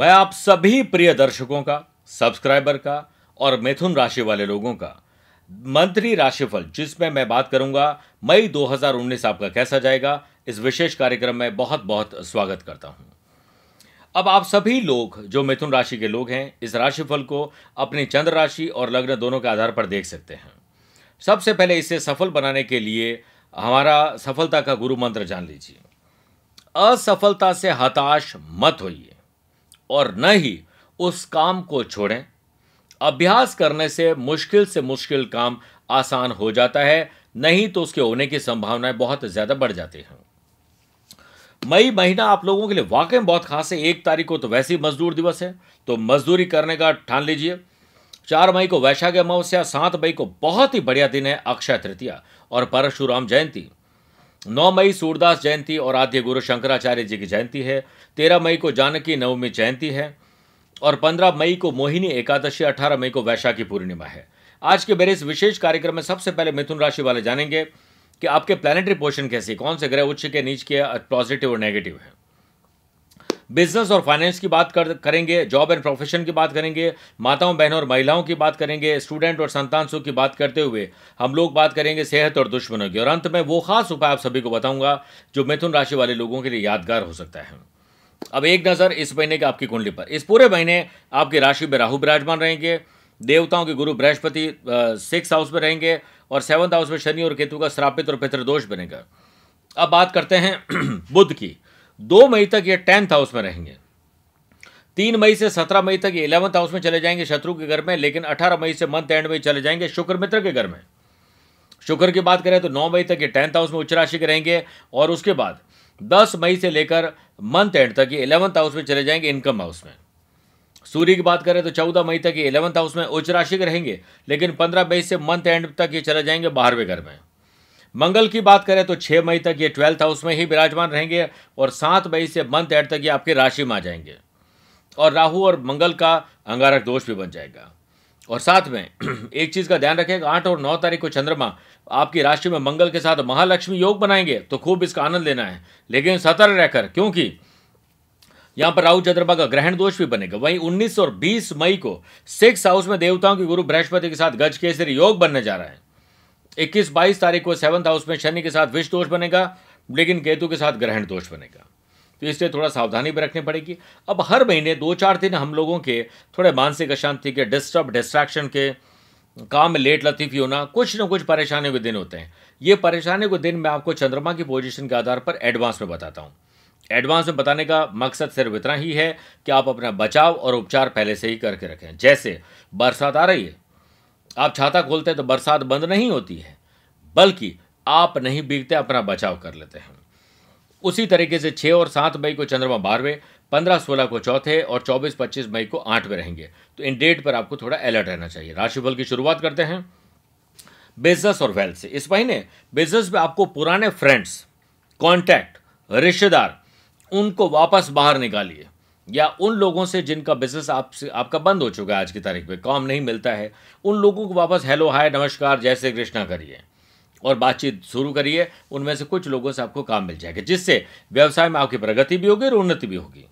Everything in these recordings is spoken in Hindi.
मैं आप सभी प्रिय दर्शकों का सब्सक्राइबर का और मिथुन राशि वाले लोगों का मंत्री राशिफल जिसमें मैं बात करूंगा मई 2019 आपका कैसा जाएगा इस विशेष कार्यक्रम में बहुत बहुत स्वागत करता हूं अब आप सभी लोग जो मिथुन राशि के लोग हैं इस राशिफल को अपनी चंद्र राशि और लग्न दोनों के आधार पर देख सकते हैं सबसे पहले इसे सफल बनाने के लिए हमारा सफलता का गुरु मंत्र जान लीजिए असफलता से हताश मत होइए और न ही उस काम को छोड़ें अभ्यास करने से मुश्किल से मुश्किल काम आसान हो जाता है नहीं तो उसके होने की संभावनाएं बहुत ज़्यादा बढ़ जाती हैं मई महीना आप लोगों के लिए वाकई बहुत खास है एक तारीख को तो वैसे ही मजदूर दिवस है तो मजदूरी करने का ठान लीजिए चार मई को वैशाख अमावस्या सात मई को बहुत ही बढ़िया दिन है अक्षय तृतीया और परशुराम जयंती नौ मई सूरदास जयंती और आद्य गुरु शंकराचार्य जी की जयंती है तेरह मई को जानकी नवमी जयंती है और पंद्रह मई को मोहिनी एकादशी अठारह मई को वैशाखी पूर्णिमा है आज के मेरे इस विशेष कार्यक्रम में सबसे पहले मिथुन राशि वाले जानेंगे कि आपके प्लानिटरी पोषण कैसे कौन से ग्रह उच्च के नीच के पॉजिटिव और नेगेटिव हैं बिजनेस और फाइनेंस की बात कर करेंगे जॉब एंड प्रोफेशन की बात करेंगे माताओं बहनों और महिलाओं की बात करेंगे स्टूडेंट और संतान सुख की बात करते हुए हम लोग बात करेंगे सेहत और दुश्मनों की और अंत में वो खास उपाय आप सभी को बताऊंगा जो मिथुन राशि वाले लोगों के लिए यादगार हो सकता है अब एक नज़र इस महीने की आपकी कुंडली पर इस पूरे महीने आपकी राशि में राहु विराजमान रहेंगे देवताओं के गुरु बृहस्पति सिक्स हाउस में रहेंगे और सेवन्थ हाउस में शनि और केतु का श्रापित और पितृदोष बनेगा अब बात करते हैं बुद्ध की दो मई तक ये टेंथ हाउस में रहेंगे तीन मई से सत्रह मई तक ये इलेवंथ हाउस में चले जाएंगे शत्रु के घर में लेकिन अठारह मई से मंथ एंड में चले जाएंगे शुक्र मित्र के घर में शुक्र की बात करें तो नौ मई तक ये टेंथ हाउस में उच्च राशि के रहेंगे और उसके बाद दस मई से लेकर मंथ एंड तक ये इलेवंथ हाउस में चले जाएंगे इनकम हाउस में सूर्य की बात करें तो चौदह मई तक ये इलेवंथ हाउस में उच्च राशि के रहेंगे लेकिन पंद्रह मई से मंथ एंड तक ये चले जाएंगे बारहवें घर में मंगल की बात करें तो छः मई तक ये ट्वेल्थ हाउस में ही विराजमान रहेंगे और सात मई से मंथ एंड तक ये आपकी राशि में आ जाएंगे और राहु और मंगल का अंगारक दोष भी बन जाएगा और साथ में एक चीज़ का ध्यान रखें आठ और नौ तारीख को चंद्रमा आपकी राशि में मंगल के साथ महालक्ष्मी योग बनाएंगे तो खूब इसका आनंद लेना है लेकिन सतर्क रहकर क्योंकि यहाँ पर राहु चंद्रमा का ग्रहण दोष भी बनेगा वहीं 19 और 20 मई को सिक्स हाउस में देवताओं के गुरु बृहस्पति के साथ गज केसरी योग बनने जा रहा है इक्कीस बाईस तारीख को सेवन्थ हाउस में शनि के साथ विष दोष बनेगा लेकिन केतु के साथ ग्रहण दोष बनेगा तो इसलिए थोड़ा सावधानी भी रखनी पड़ेगी अब हर महीने दो चार दिन हम लोगों के थोड़े मानसिक अशांति के डिस्टर्ब डिस्ट्रैक्शन के काम में लेट लतीफ़ी होना कुछ ना कुछ परेशानियों के दिन होते हैं ये परेशानियों के दिन मैं आपको चंद्रमा की पोजीशन के आधार पर एडवांस में बताता हूँ एडवांस में बताने का मकसद सिर्फ इतना ही है कि आप अपना बचाव और उपचार पहले से ही करके रखें जैसे बरसात आ रही है आप छाता खोलते हैं तो बरसात बंद नहीं होती है बल्कि आप नहीं बीगते अपना बचाव कर लेते हैं उसी तरीके से छः और सात मई को चंद्रमा बारहवें पंद्रह सोलह को चौथे और चौबीस पच्चीस मई को आठवें रहेंगे तो इन डेट पर आपको थोड़ा अलर्ट रहना चाहिए राशिफल की शुरुआत करते हैं बिजनेस और वेल्थ से इस महीने बिजनेस में आपको पुराने फ्रेंड्स कॉन्टैक्ट रिश्तेदार उनको वापस बाहर निकालिए या उन लोगों से जिनका बिजनेस आपसे आपका बंद हो चुका है आज की तारीख में काम नहीं मिलता है उन लोगों को वापस हेलो हाय नमस्कार जय श्री कृष्णा करिए और बातचीत शुरू करिए उनमें से कुछ लोगों से आपको काम मिल जाएगा जिससे व्यवसाय में आपकी प्रगति भी होगी और उन्नति भी होगी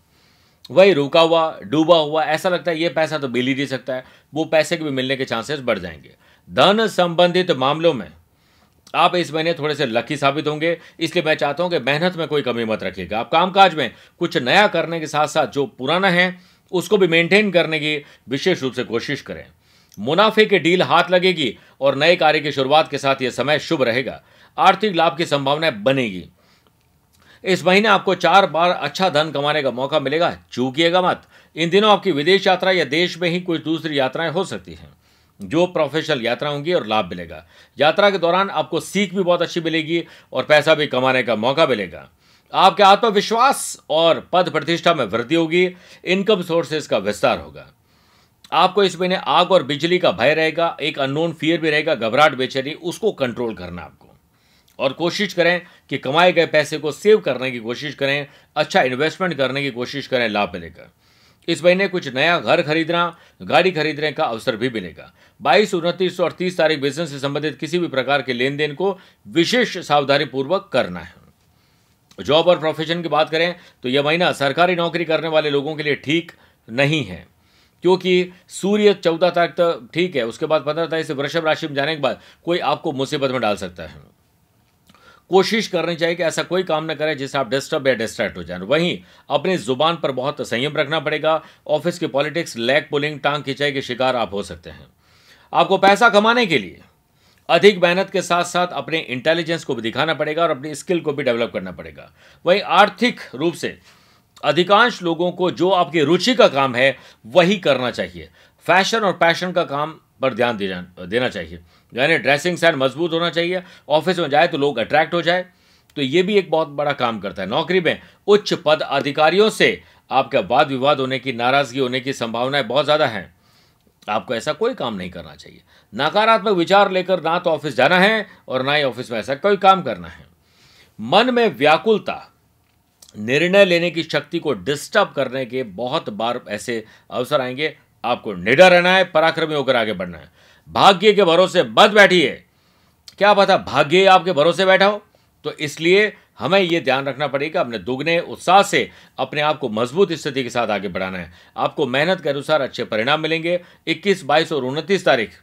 वही रुका हुआ डूबा हुआ ऐसा लगता है ये पैसा तो मिल ही नहीं सकता है वो पैसे के भी मिलने के चांसेस बढ़ जाएंगे धन संबंधित मामलों में आप इस महीने थोड़े से लकी साबित होंगे इसलिए मैं चाहता हूं कि मेहनत में कोई कमी मत रखिएगा आप कामकाज में कुछ नया करने के साथ साथ जो पुराना है उसको भी मेंटेन करने की विशेष रूप से कोशिश करें मुनाफे के डील हाथ लगेगी और नए कार्य की शुरुआत के साथ यह समय शुभ रहेगा आर्थिक लाभ की संभावनाएं बनेगी इस महीने आपको चार बार अच्छा धन कमाने का मौका मिलेगा चूकिएगा मत इन दिनों आपकी विदेश यात्रा या देश में ही कुछ दूसरी यात्राएं हो सकती हैं जो प्रोफेशनल यात्रा होंगी और लाभ मिलेगा यात्रा के दौरान आपको सीख भी बहुत अच्छी मिलेगी और पैसा भी कमाने का मौका मिलेगा आपके आत्मविश्वास और पद प्रतिष्ठा में वृद्धि होगी इनकम सोर्सेज का विस्तार होगा आपको इस महीने आग और बिजली का भय रहेगा एक अननोन फियर भी रहेगा घबराहट बेचैनी उसको कंट्रोल करना आपको और कोशिश करें कि कमाए गए पैसे को सेव करने की कोशिश करें अच्छा इन्वेस्टमेंट करने की कोशिश करें लाभ मिलेगा इस महीने कुछ नया घर खरीदना गाड़ी खरीदने का अवसर भी मिलेगा बाईस उनतीस और तीस तारीख बिजनेस से संबंधित किसी भी प्रकार के लेन देन को विशेष सावधानी पूर्वक करना है जॉब और प्रोफेशन की बात करें तो यह महीना सरकारी नौकरी करने वाले लोगों के लिए ठीक नहीं है क्योंकि सूर्य चौदह तारीख तक ठीक है उसके बाद पंद्रह तारीख से वृषभ राशि में जाने के बाद कोई आपको मुसीबत में डाल सकता है कोशिश करनी चाहिए कि ऐसा कोई काम ना करें जिससे आप डिस्टर्ब या डिस्ट्रैक्ट हो जाए वहीं अपनी जुबान पर बहुत संयम रखना पड़ेगा ऑफिस की पॉलिटिक्स लैग पुलिंग टांग खिंचाई के शिकार आप हो सकते हैं आपको पैसा कमाने के लिए अधिक मेहनत के साथ साथ अपने इंटेलिजेंस को भी दिखाना पड़ेगा और अपनी स्किल को भी डेवलप करना पड़ेगा वहीं आर्थिक रूप से अधिकांश लोगों को जो आपकी रुचि का काम है वही करना चाहिए फैशन और पैशन का काम पर ध्यान देना देना चाहिए यानी ड्रेसिंग सेंस मजबूत होना चाहिए ऑफिस में जाए तो लोग अट्रैक्ट हो जाए तो ये भी एक बहुत बड़ा काम करता है नौकरी में उच्च पद अधिकारियों से आपका वाद विवाद होने की नाराज़गी होने की संभावनाएं बहुत ज़्यादा हैं आपको ऐसा कोई काम नहीं करना चाहिए नकारात्मक विचार लेकर ना तो ऑफिस जाना है और ना ही ऑफिस में ऐसा कोई काम करना है मन में व्याकुलता निर्णय लेने की शक्ति को डिस्टर्ब करने के बहुत बार ऐसे अवसर आएंगे आपको निडर रहना है पराक्रमी होकर आगे बढ़ना है भाग्य के भरोसे मत बैठिए क्या पता भाग्य आपके भरोसे बैठा हो तो इसलिए हमें यह ध्यान रखना पड़ेगा अपने दुगने उत्साह से अपने आप को मजबूत स्थिति के साथ आगे बढ़ाना है आपको मेहनत के अनुसार अच्छे परिणाम मिलेंगे 21, 22 और उनतीस तारीख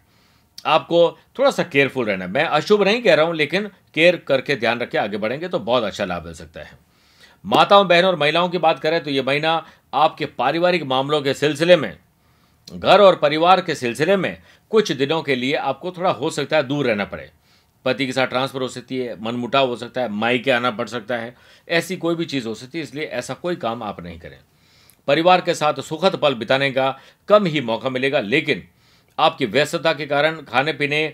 आपको थोड़ा सा केयरफुल रहना है मैं अशुभ नहीं कह रहा हूं लेकिन केयर करके ध्यान रखे आगे बढ़ेंगे तो बहुत अच्छा लाभ मिल सकता है माताओं बहनों और महिलाओं की बात करें तो ये महीना आपके पारिवारिक मामलों के सिलसिले में घर और परिवार के सिलसिले में कुछ दिनों के लिए आपको थोड़ा हो सकता है दूर रहना पड़े पति के साथ ट्रांसफर हो सकती है मनमुटाव हो सकता है माई के आना पड़ सकता है ऐसी कोई भी चीज़ हो सकती है इसलिए ऐसा कोई काम आप नहीं करें परिवार के साथ सुखद पल बिताने का कम ही मौका मिलेगा लेकिन आपकी व्यस्तता के कारण खाने पीने आ,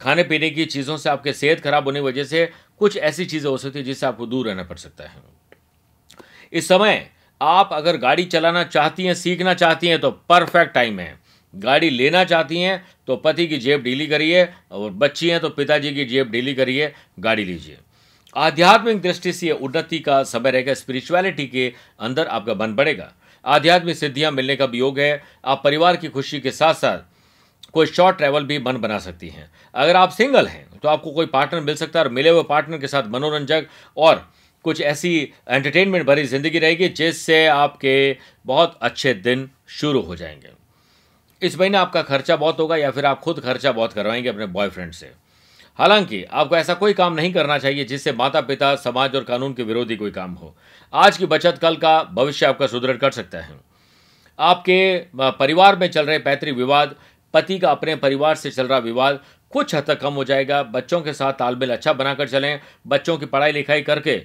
खाने पीने की चीज़ों से आपके सेहत खराब होने की वजह से कुछ ऐसी चीज़ें हो सकती है जिससे आपको दूर रहना पड़ सकता है इस समय आप अगर गाड़ी चलाना चाहती हैं सीखना चाहती हैं तो परफेक्ट टाइम है गाड़ी लेना चाहती हैं तो पति की जेब ढीली करिए और बच्ची हैं तो पिताजी की जेब ढीली करिए गाड़ी लीजिए आध्यात्मिक दृष्टि से उन्नति का समय रहेगा स्पिरिचुअलिटी के अंदर आपका मन बढ़ेगा आध्यात्मिक सिद्धियां मिलने का भी योग है आप परिवार की खुशी के साथ साथ कोई शॉर्ट ट्रैवल भी मन बना सकती हैं अगर आप सिंगल हैं तो आपको कोई पार्टनर मिल सकता है और मिले हुए पार्टनर के साथ मनोरंजक और कुछ ऐसी एंटरटेनमेंट भरी ज़िंदगी रहेगी जिससे आपके बहुत अच्छे दिन शुरू हो जाएंगे इस महीने आपका खर्चा बहुत होगा या फिर आप खुद खर्चा बहुत करवाएंगे अपने बॉयफ्रेंड से हालांकि आपको ऐसा कोई काम नहीं करना चाहिए जिससे माता पिता समाज और कानून के विरोधी कोई काम हो आज की बचत कल का भविष्य आपका सुदृढ़ कर सकता है आपके परिवार में चल रहे पैतृक विवाद पति का अपने परिवार से चल रहा विवाद कुछ हद तक कम हो जाएगा बच्चों के साथ तालमेल अच्छा बनाकर चलें बच्चों की पढ़ाई लिखाई करके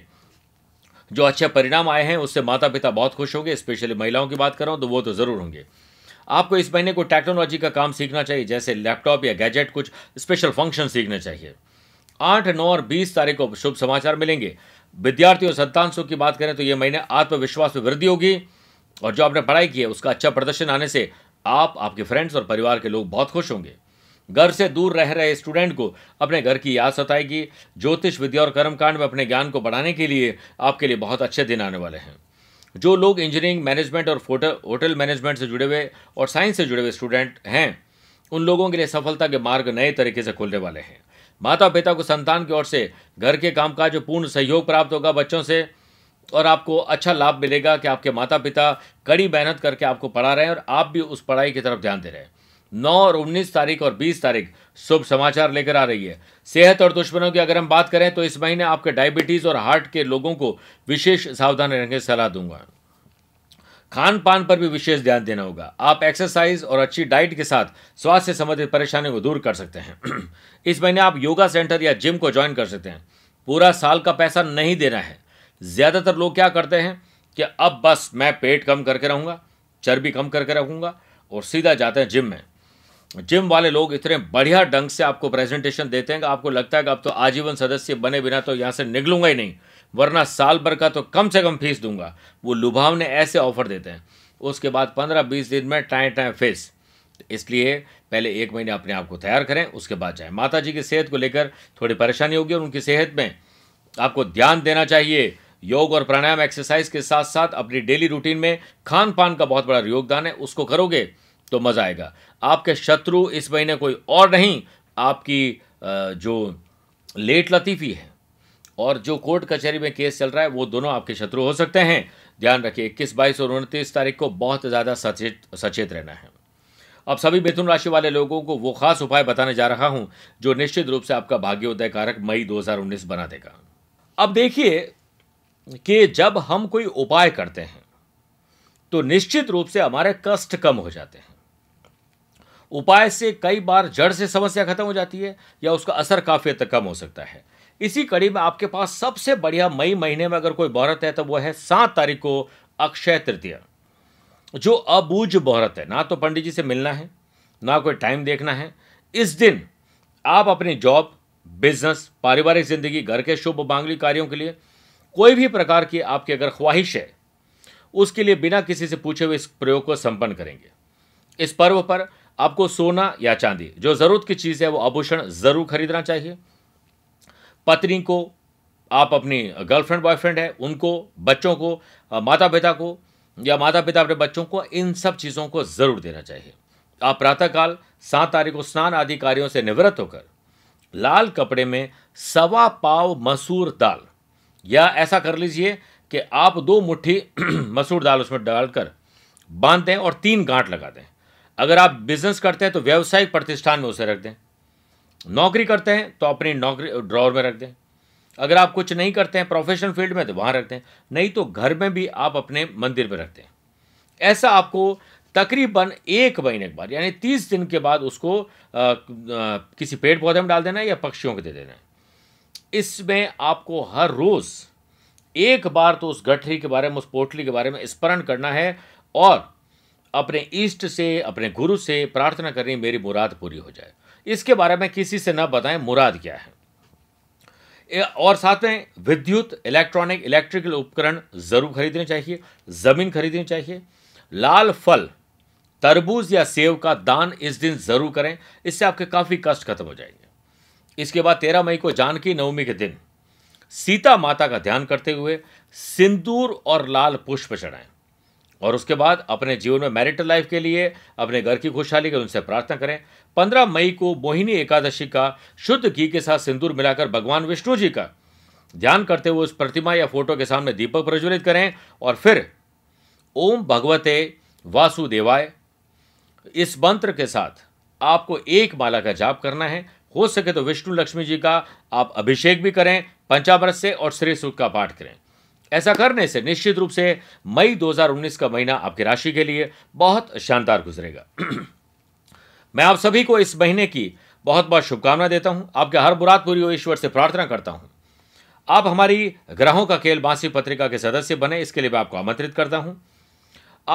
जो अच्छे परिणाम आए हैं उससे माता पिता बहुत खुश होंगे स्पेशली महिलाओं की बात कर रहा हूँ तो वो तो ज़रूर होंगे आपको इस महीने को टेक्नोलॉजी का काम सीखना चाहिए जैसे लैपटॉप या गैजेट कुछ स्पेशल फंक्शन सीखने चाहिए आठ नौ और बीस तारीख को शुभ समाचार मिलेंगे विद्यार्थी और संतान सुख की बात करें तो ये महीने आत्मविश्वास में वृद्धि होगी और जो आपने पढ़ाई की है उसका अच्छा प्रदर्शन आने से आप आपके फ्रेंड्स और परिवार के लोग बहुत खुश होंगे घर से दूर रह रहे स्टूडेंट को अपने घर की याद सताएगी ज्योतिष विद्या और कर्मकांड में अपने ज्ञान को बढ़ाने के लिए आपके लिए बहुत अच्छे दिन आने वाले हैं जो लोग इंजीनियरिंग मैनेजमेंट और होटल मैनेजमेंट से जुड़े हुए और साइंस से जुड़े हुए स्टूडेंट हैं उन लोगों के लिए सफलता के मार्ग नए तरीके से खुलने वाले हैं माता पिता को संतान की ओर से घर के का जो पूर्ण सहयोग प्राप्त होगा बच्चों से और आपको अच्छा लाभ मिलेगा कि आपके माता पिता कड़ी मेहनत करके आपको पढ़ा रहे हैं और आप भी उस पढ़ाई की तरफ ध्यान दे रहे हैं नौ और उन्नीस तारीख और बीस तारीख शुभ समाचार लेकर आ रही है सेहत और दुश्मनों की अगर हम बात करें तो इस महीने आपके डायबिटीज और हार्ट के लोगों को विशेष सावधान रहने की सलाह दूंगा खान पान पर भी विशेष ध्यान देना होगा आप एक्सरसाइज और अच्छी डाइट के साथ स्वास्थ्य से संबंधित परेशानियों को दूर कर सकते हैं इस महीने आप योगा सेंटर या जिम को ज्वाइन कर सकते हैं पूरा साल का पैसा नहीं देना है ज़्यादातर लोग क्या करते हैं कि अब बस मैं पेट कम करके रहूँगा चर्बी कम करके रखूँगा और सीधा जाते हैं जिम में जिम वाले लोग इतने बढ़िया ढंग से आपको प्रेजेंटेशन देते हैं कि आपको लगता है कि आप तो आजीवन सदस्य बने बिना तो यहाँ से निकलूंगा ही नहीं वरना साल भर का तो कम से कम फीस दूंगा वो लुभावने ऐसे ऑफर देते हैं उसके बाद पंद्रह बीस दिन में टाए टाएँ फीस इसलिए पहले एक महीने अपने आप को तैयार करें उसके बाद जाएं माता जी की सेहत को लेकर थोड़ी परेशानी होगी और उनकी सेहत में आपको ध्यान देना चाहिए योग और प्राणायाम एक्सरसाइज के साथ साथ अपनी डेली रूटीन में खान पान का बहुत बड़ा योगदान है उसको करोगे तो मज़ा आएगा आपके शत्रु इस महीने कोई और नहीं आपकी जो लेट लतीफ़ी है और जो कोर्ट कचहरी में केस चल रहा है वो दोनों आपके शत्रु हो सकते हैं ध्यान रखिए इक्कीस बाईस और उनतीस तारीख को बहुत ज़्यादा सचेत सचेत रहना है अब सभी मिथुन राशि वाले लोगों को वो खास उपाय बताने जा रहा हूं जो निश्चित रूप से आपका भाग्योदय कारक मई 2019 बना देगा अब देखिए कि जब हम कोई उपाय करते हैं तो निश्चित रूप से हमारे कष्ट कम हो जाते हैं उपाय से कई बार जड़ से समस्या खत्म हो जाती है या उसका असर काफ़ी हद तक कम हो सकता है इसी कड़ी में आपके पास सबसे बढ़िया मई महीने में अगर कोई मुहूर्त है तो वह है सात तारीख को अक्षय तृतीया जो अबूझ मुहूर्त है ना तो पंडित जी से मिलना है ना कोई टाइम देखना है इस दिन आप अपनी जॉब बिजनेस पारिवारिक जिंदगी घर के शुभ मांगली कार्यों के लिए कोई भी प्रकार की आपकी अगर ख्वाहिश है उसके लिए बिना किसी से पूछे हुए इस प्रयोग को संपन्न करेंगे इस पर्व पर आपको सोना या चांदी जो ज़रूरत की चीज़ है वो आभूषण ज़रूर खरीदना चाहिए पत्नी को आप अपनी गर्लफ्रेंड बॉयफ्रेंड है उनको बच्चों को माता पिता को या माता पिता अपने बच्चों को इन सब चीज़ों को ज़रूर देना चाहिए आप प्रातःकाल सात तारीख को स्नान आदि कार्यों से निवृत्त होकर लाल कपड़े में सवा पाव मसूर दाल या ऐसा कर लीजिए कि आप दो मुट्ठी मसूर दाल उसमें डालकर बांध दें और तीन गांठ लगा दें अगर आप बिजनेस करते हैं तो व्यावसायिक प्रतिष्ठान में उसे रख दें नौकरी करते हैं तो अपनी नौकरी ड्रॉर में रख दें अगर आप कुछ नहीं करते हैं प्रोफेशनल फील्ड में तो वहाँ रख दें नहीं तो घर में भी आप अपने मंदिर में रख दें ऐसा आपको तकरीबन एक महीने के बाद यानी तीस दिन के बाद उसको आ, आ, किसी पेड़ पौधे में डाल देना है या पक्षियों को दे देना है इसमें आपको हर रोज़ एक बार तो उस गठरी के बारे में उस पोटली के बारे में स्मरण करना है और अपने इष्ट से अपने गुरु से प्रार्थना करें मेरी मुराद पूरी हो जाए इसके बारे में किसी से ना बताएं मुराद क्या है और साथ में विद्युत इलेक्ट्रॉनिक इलेक्ट्रिकल उपकरण ज़रूर खरीदने चाहिए ज़मीन खरीदनी चाहिए लाल फल तरबूज या सेब का दान इस दिन ज़रूर करें इससे आपके काफ़ी कष्ट खत्म हो जाएंगे इसके बाद तेरह मई को जानकी नवमी के दिन सीता माता का ध्यान करते हुए सिंदूर और लाल पुष्प चढ़ाएं और उसके बाद अपने जीवन में मैरिटल लाइफ के लिए अपने घर की खुशहाली के उनसे प्रार्थना करें पंद्रह मई को मोहिनी एकादशी का शुद्ध घी के साथ सिंदूर मिलाकर भगवान विष्णु जी का ध्यान करते हुए उस प्रतिमा या फोटो के सामने दीपक प्रज्वलित करें और फिर ओम भगवते वासुदेवाय इस मंत्र के साथ आपको एक माला का जाप करना है हो सके तो विष्णु लक्ष्मी जी का आप अभिषेक भी करें पंचामृत से और श्री सुख का पाठ करें ऐसा करने से निश्चित रूप से मई 2019 का महीना आपकी राशि के लिए बहुत शानदार गुजरेगा मैं आप सभी को इस महीने की बहुत बहुत शुभकामना देता हूं आपके हर बुरात पूरी हो ईश्वर से प्रार्थना करता हूं आप हमारी ग्रहों का खेल मासिक पत्रिका के सदस्य बने इसके लिए मैं आपको आमंत्रित करता हूं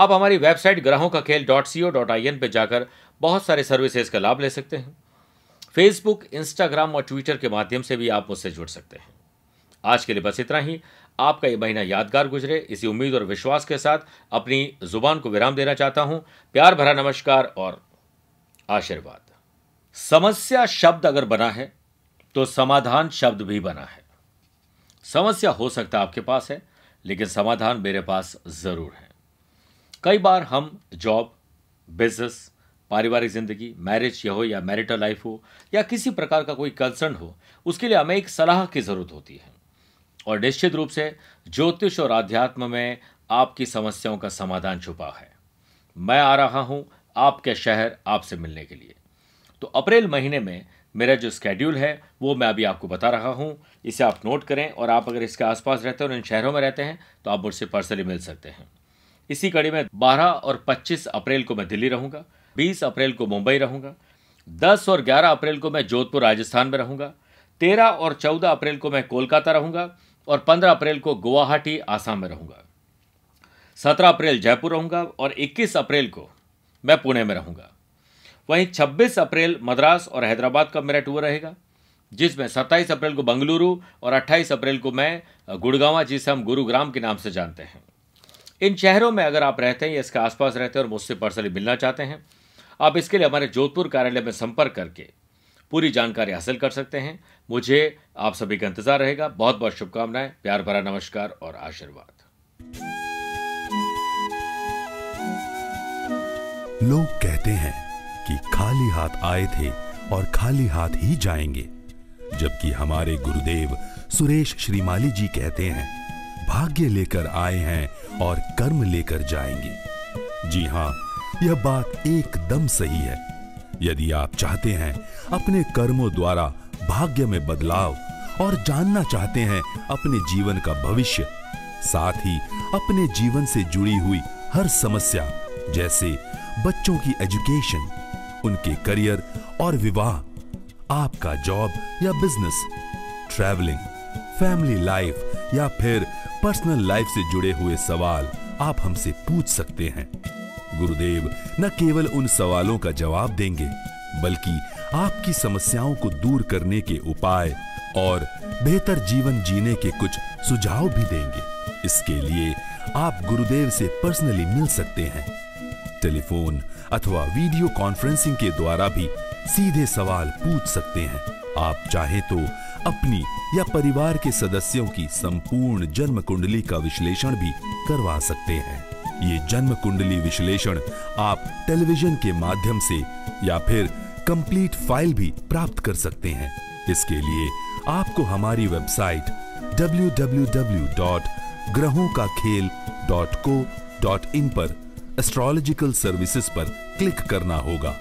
आप हमारी वेबसाइट ग्रहों का खेल dot C O dot I N पर जाकर बहुत सारे सर्विसेज का लाभ ले सकते हैं फेसबुक इंस्टाग्राम और ट्विटर के माध्यम से भी आप मुझसे जुड़ सकते हैं आज के लिए बस इतना ही आपका यह महीना यादगार गुजरे इसी उम्मीद और विश्वास के साथ अपनी जुबान को विराम देना चाहता हूं प्यार भरा नमस्कार और आशीर्वाद समस्या शब्द अगर बना है तो समाधान शब्द भी बना है समस्या हो सकता आपके पास है लेकिन समाधान मेरे पास ज़रूर है कई बार हम जॉब बिजनेस पारिवारिक ज़िंदगी मैरिज या हो या मैरिटल लाइफ हो या किसी प्रकार का कोई कंसर्न हो उसके लिए हमें एक सलाह की ज़रूरत होती है और निश्चित रूप से ज्योतिष और आध्यात्म में आपकी समस्याओं का समाधान छुपा है मैं आ रहा हूं आपके शहर आपसे मिलने के लिए तो अप्रैल महीने में मेरा जो स्केड्यूल है वो मैं अभी आपको बता रहा हूं इसे आप नोट करें और आप अगर इसके आसपास रहते हैं और इन शहरों में रहते हैं तो आप मुझसे पर्सनली मिल सकते हैं इसी कड़ी में 12 और 25 अप्रैल को मैं दिल्ली रहूंगा 20 अप्रैल को मुंबई रहूंगा 10 और 11 अप्रैल को मैं जोधपुर राजस्थान में रहूंगा 13 और 14 अप्रैल को मैं कोलकाता रहूंगा और 15 अप्रैल को गुवाहाटी आसाम में रहूँगा 17 अप्रैल जयपुर रहूँगा और 21 अप्रैल को मैं पुणे में रहूँगा वहीं 26 अप्रैल मद्रास और हैदराबाद का मेरा टूर रहेगा जिसमें 27 अप्रैल को बंगलुरु और 28 अप्रैल को मैं गुड़गावा जिसे हम गुरुग्राम के नाम से जानते हैं इन शहरों में अगर आप रहते हैं या इसके आसपास रहते हैं और मुझसे पर्सनली मिलना चाहते हैं आप इसके लिए हमारे जोधपुर कार्यालय में संपर्क करके पूरी जानकारी हासिल कर सकते हैं मुझे आप सभी का इंतजार रहेगा बहुत बहुत शुभकामनाएं प्यार भरा नमस्कार और आशीर्वाद लोग कहते हैं कि खाली हाथ आए थे और खाली हाथ ही जाएंगे जबकि हमारे गुरुदेव सुरेश श्रीमाली जी कहते हैं भाग्य लेकर आए हैं और कर्म लेकर जाएंगे जी हां यह बात एकदम सही है यदि आप चाहते हैं अपने कर्मों द्वारा भाग्य में बदलाव और जानना चाहते हैं अपने जीवन का भविष्य साथ ही अपने जीवन से जुड़ी हुई हर समस्या जैसे बच्चों की एजुकेशन उनके करियर और विवाह आपका जॉब या बिजनेस ट्रैवलिंग फैमिली लाइफ या फिर पर्सनल लाइफ से जुड़े हुए सवाल आप हमसे पूछ सकते हैं गुरुदेव न केवल उन सवालों का जवाब देंगे बल्कि आपकी समस्याओं को दूर करने के उपाय और बेहतर जीवन जीने के कुछ सुझाव भी देंगे इसके लिए आप गुरुदेव से पर्सनली मिल सकते हैं टेलीफोन अथवा वीडियो कॉन्फ्रेंसिंग के द्वारा भी सीधे सवाल पूछ सकते हैं आप चाहे तो अपनी या परिवार के सदस्यों की संपूर्ण जन्म कुंडली का विश्लेषण भी करवा सकते हैं ये जन्म कुंडली विश्लेषण आप टेलीविजन के माध्यम से या फिर कंप्लीट फाइल भी प्राप्त कर सकते हैं इसके लिए आपको हमारी वेबसाइट www.grahonkakhel.co.in पर एस्ट्रोलॉजिकल सर्विसेज पर क्लिक करना होगा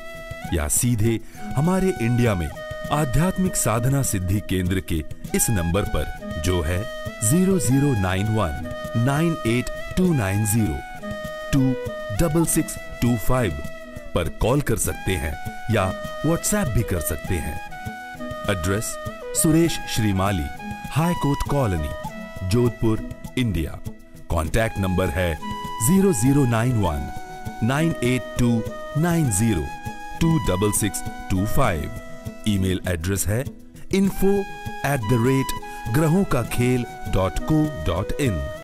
या सीधे हमारे इंडिया में आध्यात्मिक साधना सिद्धि केंद्र के इस नंबर पर जो है zero zero nine one nine eight two nine zero two double six two five पर कॉल कर सकते हैं या व्हाट्सएप भी कर सकते हैं address Suresh Shrimali high court colony Jodhpur India contact number है zero zero nine one nine eight two nine zero two double six two five email address है इन्फो एट द रेट ग्रहों का खेल डॉट को डॉट इन